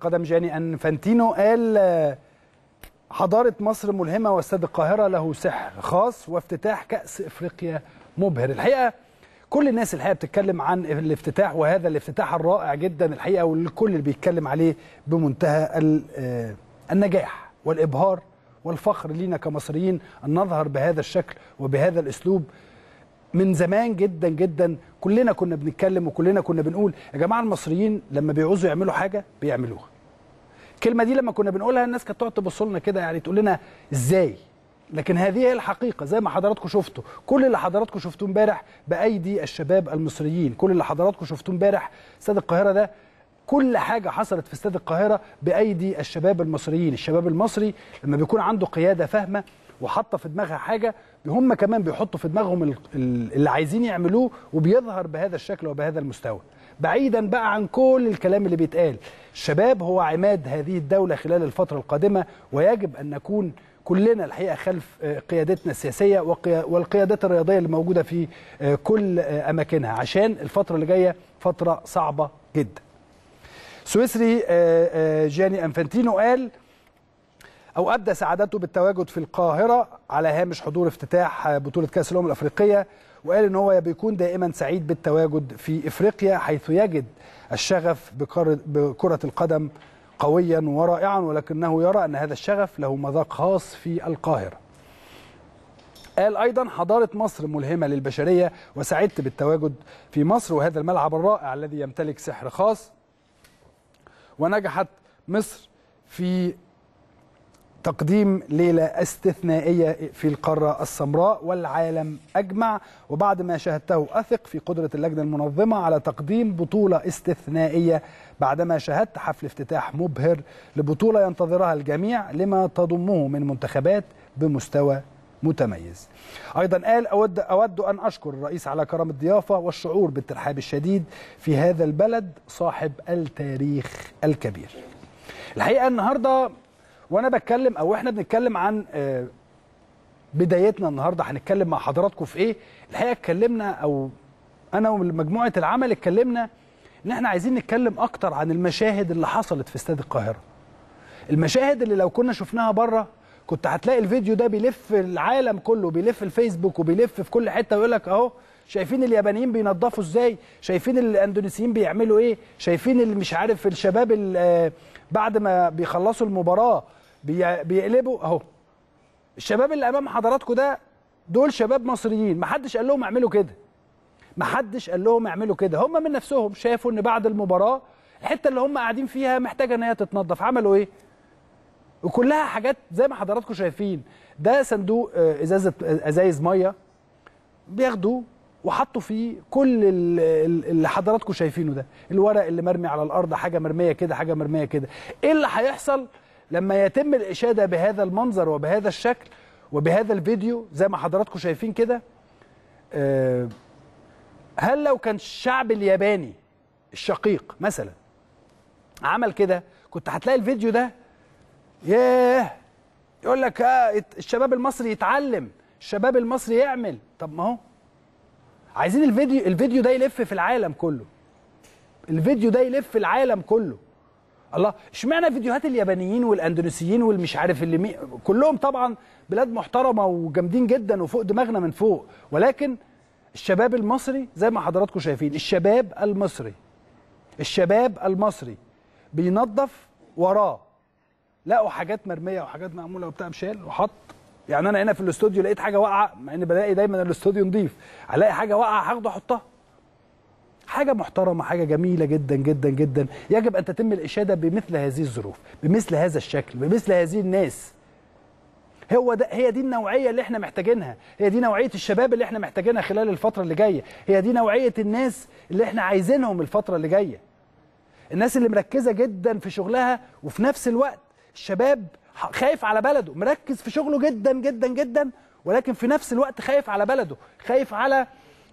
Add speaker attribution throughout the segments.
Speaker 1: قدم جاني فانتينو قال حضارة مصر ملهمة واستاد القاهرة له سحر خاص وافتتاح كأس إفريقيا مبهر الحقيقة كل الناس الحقيقة بتتكلم عن الافتتاح وهذا الافتتاح الرائع جدا الحقيقة والكل اللي بيتكلم عليه بمنتهى آه، النجاح والإبهار والفخر لينا كمصريين أن نظهر بهذا الشكل وبهذا الأسلوب من زمان جدا جدا كلنا كنا بنتكلم وكلنا كنا بنقول يا جماعه المصريين لما بيعوزوا يعملوا حاجه بيعملوها الكلمه دي لما كنا بنقولها الناس كانت تقعد تبص لنا كده يعني تقول لنا ازاي لكن هذه هي الحقيقة زي ما حضراتكم شفتوا كل اللي حضراتكم شفتوه امبارح بأيدي الشباب المصريين كل اللي حضراتكم شفتوه امبارح استاد القاهرة ده كل حاجة حصلت في استاد القاهرة بأيدي الشباب المصريين الشباب المصري لما بيكون عنده قيادة فاهمة وحاطه في دماغها حاجه هم كمان بيحطوا في دماغهم اللي عايزين يعملوه وبيظهر بهذا الشكل وبهذا المستوى بعيدا بقى عن كل الكلام اللي بيتقال الشباب هو عماد هذه الدولة خلال الفترة القادمة ويجب أن نكون كلنا الحقيقة خلف آه، قيادتنا السياسية والقيادات الرياضية اللي موجودة في آه، كل آه، أماكنها عشان الفترة اللي جاية فترة صعبة جدا سويسري جاني أنفانتينو قال أو ابدى سعادته بالتواجد في القاهرة على هامش حضور افتتاح بطولة كأس الأمم الأفريقية وقال إن هو بيكون دائما سعيد بالتواجد في إفريقيا حيث يجد الشغف بكرة القدم قويا ورائعا ولكنه يرى أن هذا الشغف له مذاق خاص في القاهرة قال أيضا حضارة مصر ملهمة للبشرية وسعدت بالتواجد في مصر وهذا الملعب الرائع الذي يمتلك سحر خاص ونجحت مصر في تقديم ليلة استثنائية في القارة السمراء والعالم أجمع وبعد ما شاهدته أثق في قدرة اللجنة المنظمة على تقديم بطولة استثنائية بعدما شاهدت حفل افتتاح مبهر لبطولة ينتظرها الجميع لما تضمه من منتخبات بمستوى متميز أيضا قال أود, أود أن أشكر الرئيس على كرم الضيافة والشعور بالترحاب الشديد في هذا البلد صاحب التاريخ الكبير الحقيقة النهاردة وانا بتكلم او احنا بنتكلم عن آه، بدايتنا النهارده هنتكلم مع حضراتكم في ايه الحقيقه اتكلمنا او انا ومجموعه العمل اتكلمنا ان احنا عايزين نتكلم اكتر عن المشاهد اللي حصلت في استاد القاهره المشاهد اللي لو كنا شفناها بره كنت هتلاقي الفيديو ده بيلف العالم كله بيلف الفيسبوك وبيلف في كل حته ويقول لك اهو شايفين اليابانيين بينظفوا ازاي شايفين الاندونيسيين بيعملوا ايه شايفين اللي مش عارف الشباب آه، بعد ما بيخلصوا المباراه بيقلبوا اهو الشباب اللي امام حضراتكم ده دول شباب مصريين محدش قال لهم اعملوا كده محدش قال لهم اعملوا كده هم من نفسهم شافوا ان بعد المباراه الحته اللي هم قاعدين فيها محتاجه ان هي تتنظف عملوا ايه وكلها حاجات زي ما حضراتكم شايفين ده صندوق آه، ازازه آه، ازايز ميه بياخدوه وحطوا فيه كل اللي حضراتكم شايفينه ده الورق اللي مرمي على الارض حاجه مرميه كده حاجه مرميه كده ايه اللي هيحصل لما يتم الاشاده بهذا المنظر وبهذا الشكل وبهذا الفيديو زي ما حضراتكم شايفين كده آه، هل لو كان الشعب الياباني الشقيق مثلا عمل كده كنت هتلاقي الفيديو ده ياه يقول لك آه الشباب المصري يتعلم الشباب المصري يعمل طب ما هو عايزين الفيديو الفيديو ده يلف في العالم كله الفيديو ده يلف في العالم كله الله اشمعنى فيديوهات اليابانيين والاندونيسيين والمش عارف اللي مي... كلهم طبعا بلاد محترمه وجامدين جدا وفوق دماغنا من فوق ولكن الشباب المصري زي ما حضراتكم شايفين الشباب المصري الشباب المصري بينظف وراه لقوا حاجات مرميه وحاجات معموله وبتاع مشال وحط يعني انا هنا في الاستوديو لقيت حاجه واقعه مع ان بلاقي دايما الاستوديو نضيف الاقي حاجه واقعه هاخده احطها حاجه محترمه حاجه جميله جدا جدا جدا يجب ان تتم الاشاده بمثل هذه الظروف بمثل هذا الشكل بمثل هذه الناس هو ده هي دي النوعيه اللي احنا محتاجينها هي دي نوعيه الشباب اللي احنا محتاجينها خلال الفتره اللي جايه هي دي نوعيه الناس اللي احنا عايزينهم الفتره اللي جايه الناس اللي مركزه جدا في شغلها وفي نفس الوقت الشباب خايف على بلده مركز في شغله جدا جدا جدا ولكن في نفس الوقت خايف على بلده خايف على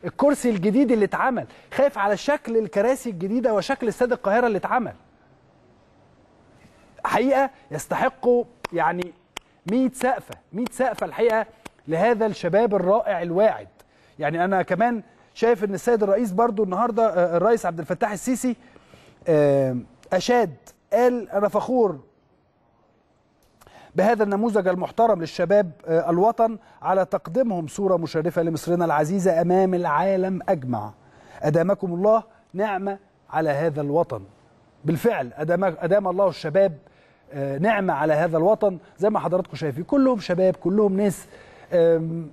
Speaker 1: الكرسي الجديد اللي اتعمل خايف على شكل الكراسي الجديدة وشكل استاد القاهرة اللي اتعمل حقيقة يستحقوا يعني 100 سقفة 100 سقفة الحقيقة لهذا الشباب الرائع الواعد يعني أنا كمان شايف ان السيد الرئيس برضو النهاردة آه، الرئيس عبد الفتاح السيسي أشاد قال أنا فخور بهذا النموذج المحترم للشباب آه، الوطن على تقديمهم صورة مشرفة لمصرنا العزيزة أمام العالم أجمع أدامكم الله نعمة على هذا الوطن بالفعل أدام, أدام الله الشباب آه، نعمة على هذا الوطن زي ما حضراتكم شايفين كلهم شباب كلهم ناس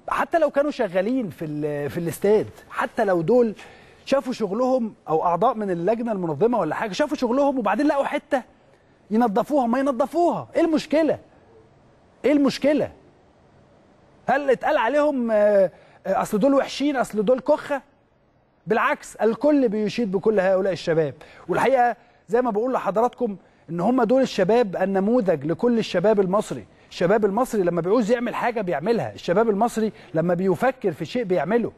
Speaker 1: حتى لو كانوا شغالين في في الاستاد حتى لو دول شافوا شغلهم او اعضاء من اللجنه المنظمه ولا حاجه شافوا شغلهم وبعدين لقوا حته ينظفوها ما ينظفوها ايه المشكله ايه المشكله هل اتقال عليهم آه، آه، اصل دول وحشين اصل دول كخه بالعكس الكل بيشيد بكل هؤلاء الشباب والحقيقه زي ما بقول لحضراتكم ان هم دول الشباب النموذج لكل الشباب المصري الشباب المصري لما بيعوز يعمل حاجه بيعملها الشباب المصري لما بيفكر في شيء بيعمله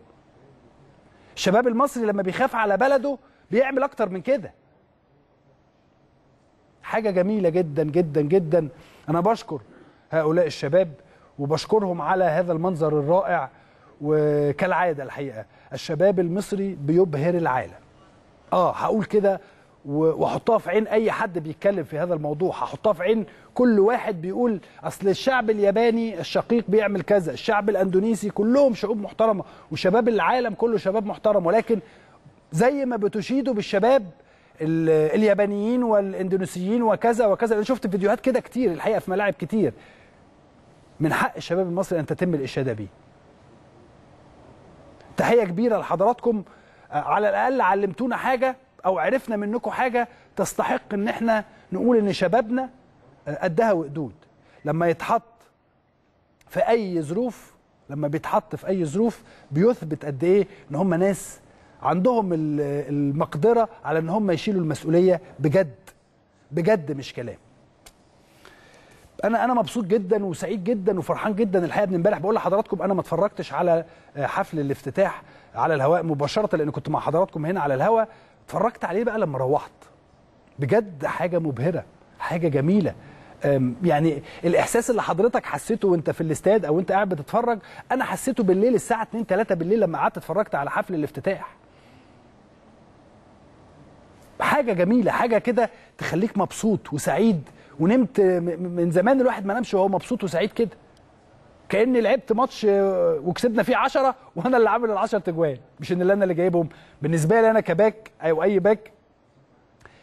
Speaker 1: الشباب المصري لما بيخاف على بلده بيعمل اكتر من كده حاجه جميله جدا جدا جدا انا بشكر هؤلاء الشباب وبشكرهم على هذا المنظر الرائع وكالعاده الحقيقه الشباب المصري بيبهر العالم اه هقول كده واحطها في عين اي حد بيتكلم في هذا الموضوع هحطها في عين كل واحد بيقول اصل الشعب الياباني الشقيق بيعمل كذا الشعب الاندونيسي كلهم شعوب محترمه وشباب العالم كله شباب محترم ولكن زي ما بتشيدوا بالشباب اليابانيين والاندونيسيين وكذا وكذا انا شفت فيديوهات كده كتير الحقيقه في ملاعب كتير من حق الشباب المصري أن تتم الإشادة به تحية كبيرة لحضراتكم آه، على الأقل علمتونا حاجة أو عرفنا منكم حاجة تستحق أن احنا نقول أن شبابنا آه، قدها وقدود لما يتحط في أي ظروف لما بيتحط في أي ظروف بيثبت قد إيه أن هم ناس عندهم المقدرة على أن هم يشيلوا المسؤولية بجد بجد مش كلام انا انا مبسوط جدا وسعيد جدا وفرحان جدا الحقيقه من امبارح بقول لحضراتكم انا ما اتفرجتش على آه، حفل الافتتاح على الهواء مباشره لان كنت مع حضراتكم هنا على الهواء اتفرجت عليه بقى لما روحت بجد حاجه مبهره حاجه جميله يعني الاحساس اللي حضرتك حسيته وانت في الاستاد او انت قاعد بتتفرج انا حسيته بالليل الساعه 2 3 بالليل لما قعدت اتفرجت على حفل الافتتاح حاجه جميله حاجه كده تخليك مبسوط وسعيد ونمت من زمان الواحد ما نامش وهو مبسوط وسعيد كده كاني لعبت ماتش آه، وكسبنا فيه عشرة وانا اللي عامل ال 10 مش ان اللي انا اللي جايبهم بالنسبه لي انا كباك او اي باك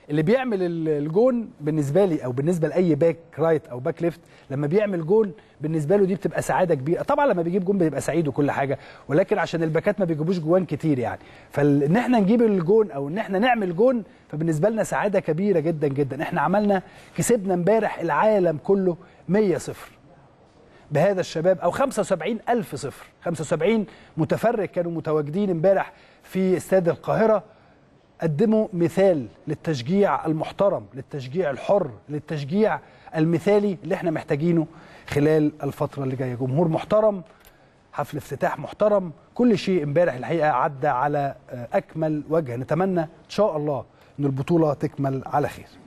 Speaker 1: اللي بيعمل الجون بالنسبه لي او بالنسبه لاي باك رايت او باك ليفت لما بيعمل جون بالنسبه له دي بتبقى سعاده كبيره طبعا لما بيجيب جون بيبقى سعيد وكل حاجه ولكن عشان الباكات ما بيجيبوش جوان كتير يعني فان احنا نجيب الجون او ان احنا نعمل جون فبالنسبه لنا سعاده كبيره جدا جدا احنا عملنا كسبنا امبارح العالم كله 100 صفر بهذا الشباب او 75 ألف صفر 75 متفرج كانوا متواجدين امبارح في استاد القاهره قدموا مثال للتشجيع المحترم للتشجيع الحر للتشجيع المثالي اللي احنا محتاجينه خلال الفترة اللي جاية جمهور محترم حفل افتتاح محترم كل شيء امبارح الحقيقة عدى على آه، أكمل وجه نتمنى إن شاء الله أن البطولة تكمل على خير